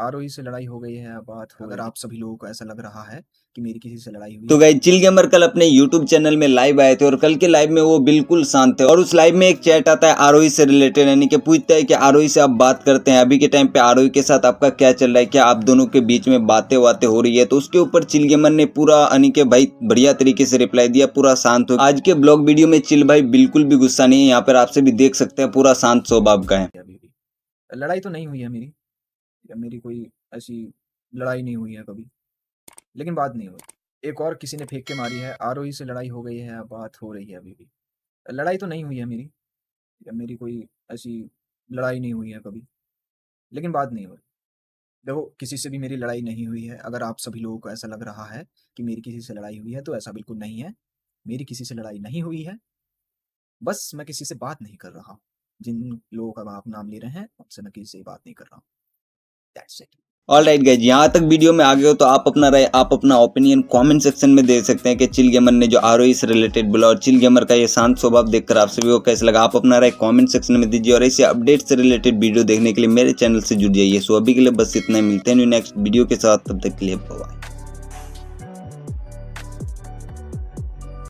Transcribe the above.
आरोही से लड़ाई हो गई है बात अगर आप सभी लोगों को ऐसा लग रहा है कि मेरी किसी से लड़ाई हुई तो गए चिल गेमर कल अपने यूट्यूब चैनल में लाइव आए थे और कल के लाइव में वो बिल्कुल शांत थे और उस लाइव में एक चैट आता है आरोही से रिलेटेड यानी कि पूछता है कि आरोही से आप बात करते हैं अभी के टाइम पे आरोही के साथ आपका क्या चल रहा है क्या आप दोनों के बीच में बातें वाते हो रही है तो उसके ऊपर चिल गेमर ने पूरा यानी कि भाई बढ़िया तरीके से रिप्लाई दिया पूरा शांत हो आज के ब्लॉग वीडियो में चिल भाई बिल्कुल भी गुस्सा नहीं है यहाँ पर आपसे भी देख सकते हैं पूरा शांत स्वभाव का है लड़ाई तो नहीं हुई है मेरी या मेरी कोई ऐसी लड़ाई नहीं हुई है कभी लेकिन बात नहीं हुई एक और किसी ने फेंक के मारी है आर से लड़ाई हो गई है बात हो रही है अभी भी लड़ाई तो नहीं हुई है मेरी या मेरी कोई ऐसी लड़ाई नहीं हुई है कभी लेकिन बात नहीं हुई देखो किसी से भी मेरी लड़ाई नहीं हुई है अगर आप सभी लोगों को ऐसा लग रहा है कि मेरी किसी से लड़ाई हुई है तो ऐसा बिल्कुल नहीं है मेरी किसी से लड़ाई नहीं हुई है बस मैं किसी से बात नहीं कर रहा हूँ जिन लोगों का आप नाम ले रहे हैं उनसे मैं किसी से बात नहीं कर रहा हूँ that's it all right guys यहाँ तक वीडियो में आ गए हो तो आप अपना राय आप अपना ओपिनियन कमेंट सेक्शन में दे सकते हैं कि चिल गेमर ने जो आर से रिलेटेड बोला और चिल गेमर का ये शांत स्वभाव देखकर आप सभी को कैसे लगा आप अपना राय कमेंट सेक्शन में दीजिए और ऐसे अपडेट से रिलेटेड वीडियो देखने के लिए मेरे चैनल से जुड़ जाइए सो अभी के लिए बस इतना मिलते हैं नेक्स्ट वीडियो के साथ तब तक के लिए बाय